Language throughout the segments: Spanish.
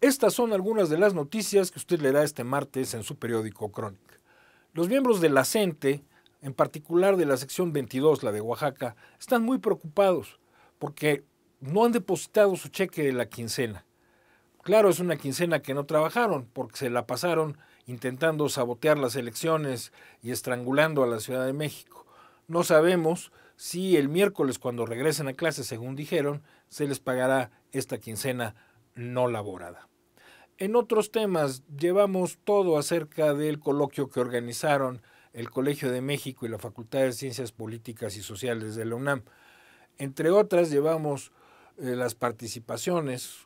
Estas son algunas de las noticias que usted leerá este martes en su periódico Crónica. Los miembros de la CENTE, en particular de la sección 22, la de Oaxaca, están muy preocupados porque no han depositado su cheque de la quincena. Claro, es una quincena que no trabajaron porque se la pasaron intentando sabotear las elecciones y estrangulando a la Ciudad de México. No sabemos si el miércoles cuando regresen a clase, según dijeron, se les pagará esta quincena no laborada. En otros temas, llevamos todo acerca del coloquio que organizaron el Colegio de México y la Facultad de Ciencias Políticas y Sociales de la UNAM. Entre otras, llevamos eh, las participaciones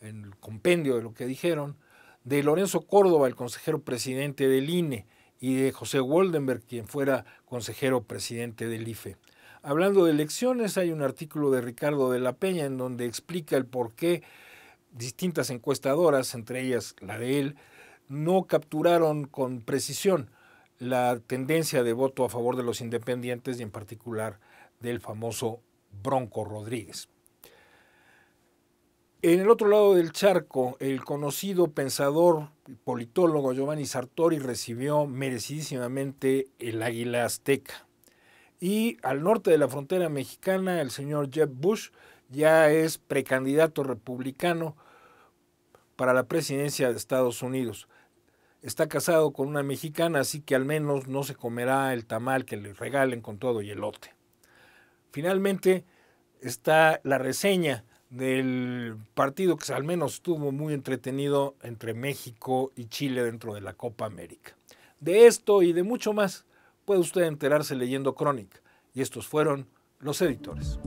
en el compendio de lo que dijeron, de Lorenzo Córdoba, el consejero presidente del INE, y de José Woldenberg, quien fuera consejero presidente del IFE. Hablando de elecciones, hay un artículo de Ricardo de la Peña en donde explica el por qué distintas encuestadoras, entre ellas la de él, no capturaron con precisión la tendencia de voto a favor de los independientes y en particular del famoso Bronco Rodríguez. En el otro lado del charco, el conocido pensador y politólogo Giovanni Sartori recibió merecidísimamente el águila azteca. Y al norte de la frontera mexicana, el señor Jeb Bush ya es precandidato republicano para la presidencia de Estados Unidos. Está casado con una mexicana, así que al menos no se comerá el tamal que le regalen con todo y elote. Finalmente está la reseña del partido que al menos estuvo muy entretenido entre México y Chile dentro de la Copa América. De esto y de mucho más puede usted enterarse leyendo Crónica. Y estos fueron los editores.